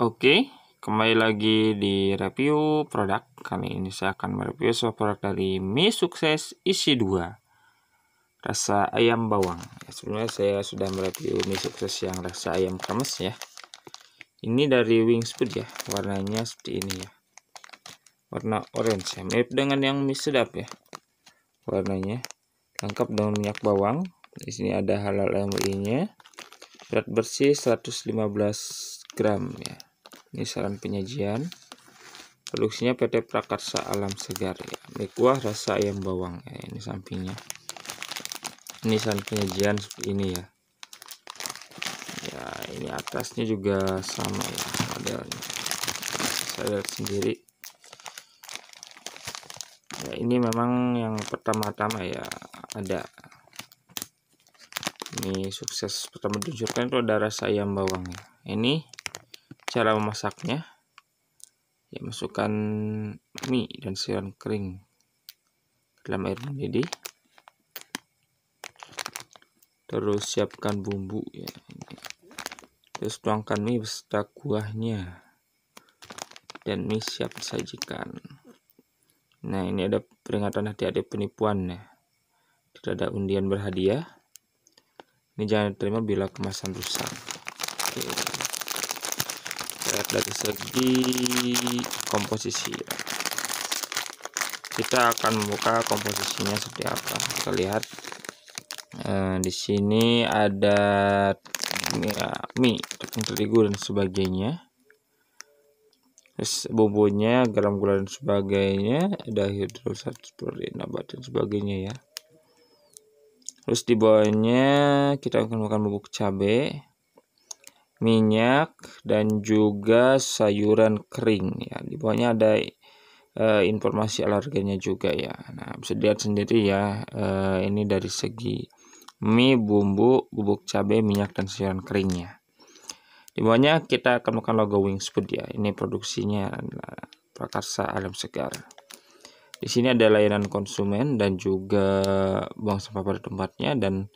Oke, kembali lagi di review produk. Kali ini saya akan mereview sebuah produk dari Mi sukses isi 2. Rasa ayam bawang. Ya, Sebenarnya saya sudah mereview Mi sukses yang rasa ayam kremes ya. Ini dari Wings Food ya, warnanya seperti ini ya. Warna orange ya, mirip dengan yang Mi sedap ya. Warnanya lengkap dengan minyak bawang. Di sini ada halal MUI-nya. Berat bersih 115 gram ya ini saran penyajian produksinya PT Prakarsa Alam Segar ya Ini kuah rasa ayam bawang ya ini sampingnya ini saran penyajian seperti ini ya ya ini atasnya juga sama ya modelnya saya lihat sendiri ya ini memang yang pertama-tama ya ada ini sukses pertama diluncurkan itu ada rasa ayam bawang ya ini cara memasaknya ya masukkan mie dan siram kering dalam air mendidih terus siapkan bumbu ya terus tuangkan mie beserta kuahnya dan mie siap disajikan nah ini ada peringatan hati-hati penipuan ya tidak ada undian berhadiah ini jangan diterima bila kemasan rusak lihat dari segi komposisi ya. kita akan membuka komposisinya seperti apa kita lihat eh, di sini ada ya, mie tepung terigu dan sebagainya terus bumbunya garam gula dan sebagainya ada hidrosat seperti nabat dan sebagainya ya terus di bawahnya kita akan makan bubuk cabai minyak dan juga sayuran kering ya di bawahnya ada e, informasi alergennya juga ya nah bisa dilihat sendiri ya e, ini dari segi mie bumbu bubuk cabai minyak dan sayuran keringnya di bawahnya kita akan makan logo Wingsfood ya ini produksinya adalah Prakarsa Alam Segar di sini ada layanan konsumen dan juga buang sampah pada tempatnya dan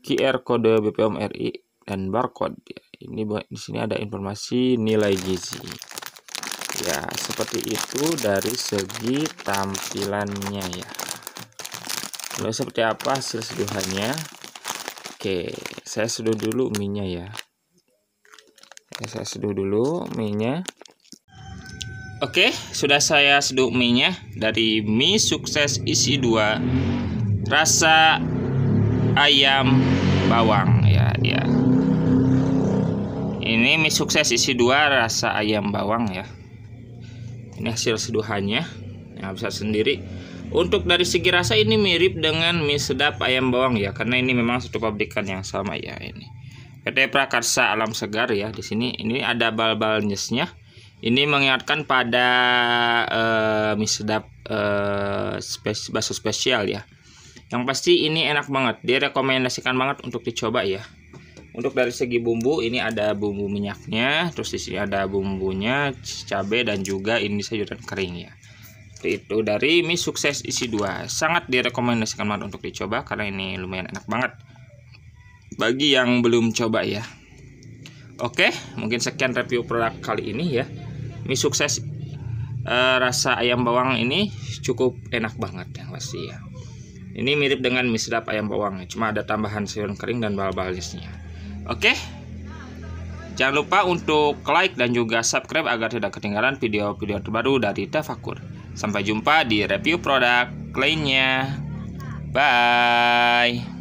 QR kode BPOM RI dan barcode ya ini di sini ada informasi nilai gizi ya seperti itu dari segi tampilannya ya lalu seperti apa hasil seduhannya oke saya seduh dulu minyak ya oke, ya, saya seduh dulu minyak oke sudah saya seduh minyak dari mie sukses isi 2 rasa ayam bawang ini mie sukses isi dua rasa ayam bawang ya ini hasil seduhannya yang bisa sendiri untuk dari segi rasa ini mirip dengan mie sedap ayam bawang ya karena ini memang satu pabrikan yang sama ya ini PT Prakarsa Alam Segar ya di sini ini ada bal-bal nyesnya ini mengingatkan pada uh, eh, mie sedap uh, spes bakso spesial ya yang pasti ini enak banget direkomendasikan banget untuk dicoba ya untuk dari segi bumbu ini ada bumbu minyaknya, terus di sini ada bumbunya, cabai dan juga ini sayuran kering ya. Itu dari mie sukses isi dua sangat direkomendasikan banget untuk dicoba karena ini lumayan enak banget. Bagi yang belum coba ya. Oke, mungkin sekian review produk kali ini ya. Mie sukses e, rasa ayam bawang ini cukup enak banget yang pasti ya. Ini mirip dengan mie sedap ayam bawang, ya. cuma ada tambahan sayuran kering dan bal-balisnya. Oke. Jangan lupa untuk like dan juga subscribe agar tidak ketinggalan video-video terbaru dari Tafakur Sampai jumpa di review produk lainnya. Bye.